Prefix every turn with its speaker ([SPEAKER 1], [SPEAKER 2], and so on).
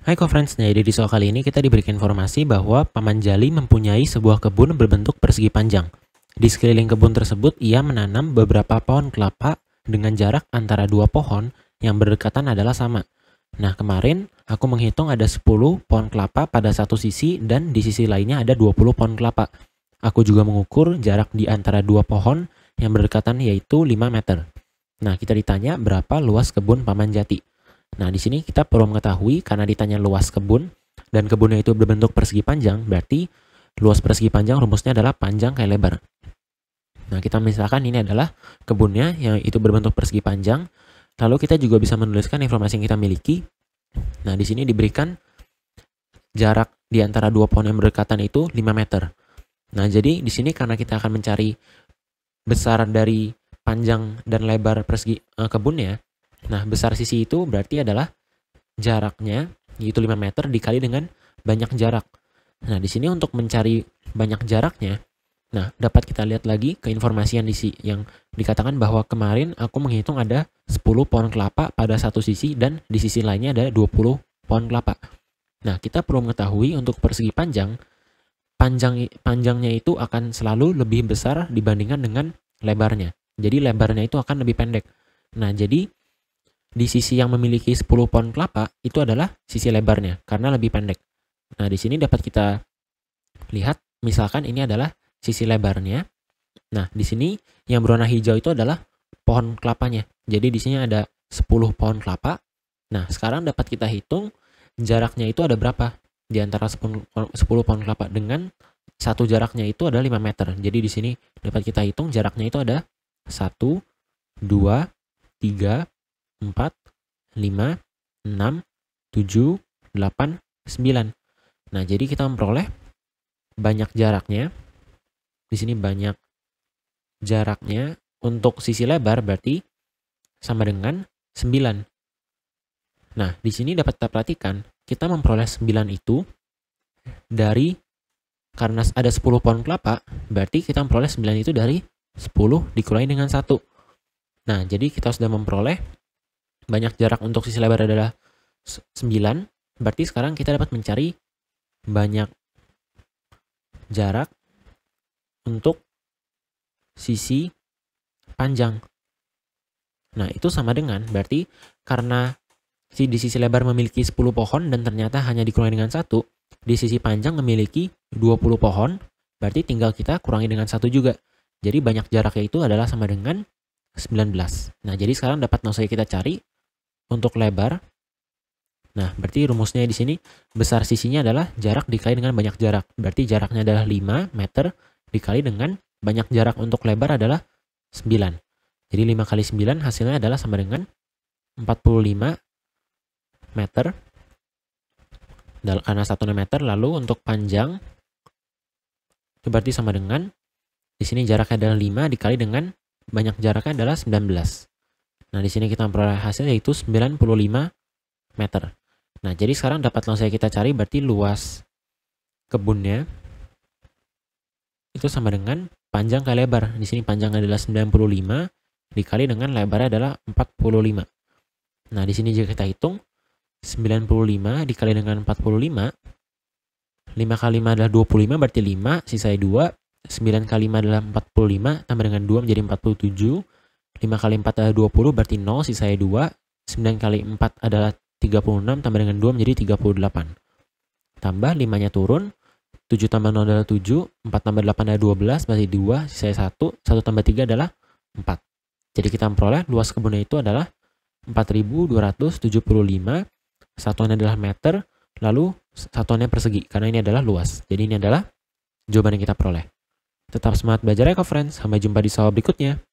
[SPEAKER 1] Hai Conference, nah jadi di soal kali ini kita diberikan informasi bahwa Paman Jali mempunyai sebuah kebun berbentuk persegi panjang. Di sekeliling kebun tersebut, ia menanam beberapa pohon kelapa dengan jarak antara dua pohon yang berdekatan adalah sama. Nah kemarin aku menghitung ada 10 pohon kelapa pada satu sisi dan di sisi lainnya ada 20 pohon kelapa. Aku juga mengukur jarak di antara dua pohon yang berdekatan yaitu 5 meter. Nah kita ditanya berapa luas kebun Paman Jati. Nah, di sini kita perlu mengetahui karena ditanya luas kebun dan kebunnya itu berbentuk persegi panjang, berarti luas persegi panjang rumusnya adalah panjang kali lebar. Nah, kita misalkan ini adalah kebunnya yang itu berbentuk persegi panjang. Lalu kita juga bisa menuliskan informasi yang kita miliki. Nah, di sini diberikan jarak di antara dua pohon yang berdekatan itu 5 meter. Nah, jadi di sini karena kita akan mencari besar dari panjang dan lebar persegi eh, kebunnya, Nah, besar sisi itu berarti adalah jaraknya yaitu 5 meter dikali dengan banyak jarak. Nah, di sini untuk mencari banyak jaraknya, nah dapat kita lihat lagi ke informasi yang, disi, yang dikatakan bahwa kemarin aku menghitung ada 10 pohon kelapa pada satu sisi dan di sisi lainnya ada 20 pohon kelapa. Nah, kita perlu mengetahui untuk persegi panjang, panjang panjangnya itu akan selalu lebih besar dibandingkan dengan lebarnya. Jadi lebarnya itu akan lebih pendek. Nah, jadi di sisi yang memiliki 10 pohon kelapa itu adalah sisi lebarnya karena lebih pendek. Nah, di sini dapat kita lihat misalkan ini adalah sisi lebarnya. Nah, di sini yang berwarna hijau itu adalah pohon kelapanya. Jadi di sini ada 10 pohon kelapa. Nah, sekarang dapat kita hitung jaraknya itu ada berapa di antara 10, pohon kelapa dengan satu jaraknya itu ada 5 meter. Jadi di sini dapat kita hitung jaraknya itu ada 1 2 3 4, 5, 6, 7, 8, 9. Nah, jadi kita memperoleh banyak jaraknya. Di sini banyak jaraknya. Untuk sisi lebar berarti sama dengan 9. Nah, di sini dapat kita perhatikan, kita memperoleh 9 itu dari karena ada 10 pohon kelapa, berarti kita memperoleh 9 itu dari 10 dikurangi dengan 1. Nah, jadi kita sudah memperoleh banyak jarak untuk sisi lebar adalah 9, berarti sekarang kita dapat mencari banyak jarak untuk sisi panjang. Nah, itu sama dengan berarti karena si di sisi lebar memiliki 10 pohon dan ternyata hanya dikurangi dengan satu, di sisi panjang memiliki 20 pohon, berarti tinggal kita kurangi dengan satu juga. Jadi banyak jaraknya itu adalah sama dengan 19. Nah, jadi sekarang dapat langsung kita cari untuk lebar. Nah, berarti rumusnya di sini besar sisinya adalah jarak dikali dengan banyak jarak. Berarti jaraknya adalah 5 meter dikali dengan banyak jarak untuk lebar adalah 9. Jadi 5 kali 9 hasilnya adalah sama dengan 45 meter. Karena 1 meter, lalu untuk panjang itu berarti sama dengan di sini jaraknya adalah 5 dikali dengan banyak jaraknya adalah 19. Nah, di sini kita memperoleh hasil yaitu 95 meter. Nah, jadi sekarang dapat langsung kita cari berarti luas kebunnya itu sama dengan panjang kali lebar. Di sini panjang adalah 95 dikali dengan lebarnya adalah 45. Nah, di sini jika kita hitung 95 dikali dengan 45 5 kali 5 adalah 25 berarti 5, sisanya 2. 9 kali 5 adalah 45 tambah dengan 2 menjadi 47. 5 kali 4 adalah 20 berarti 0 sisanya 2. 9 kali 4 adalah 36 tambah dengan 2 menjadi 38. Tambah 5-nya turun. 7 tambah 0 adalah 7. 4 tambah 8 adalah 12 berarti 2 sisanya 1. 1 tambah 3 adalah 4. Jadi kita memperoleh luas kebunnya itu adalah 4275. Satuannya adalah meter. Lalu satuannya persegi karena ini adalah luas. Jadi ini adalah jawaban yang kita peroleh. Tetap semangat belajar ya, friends. Sampai jumpa di soal berikutnya.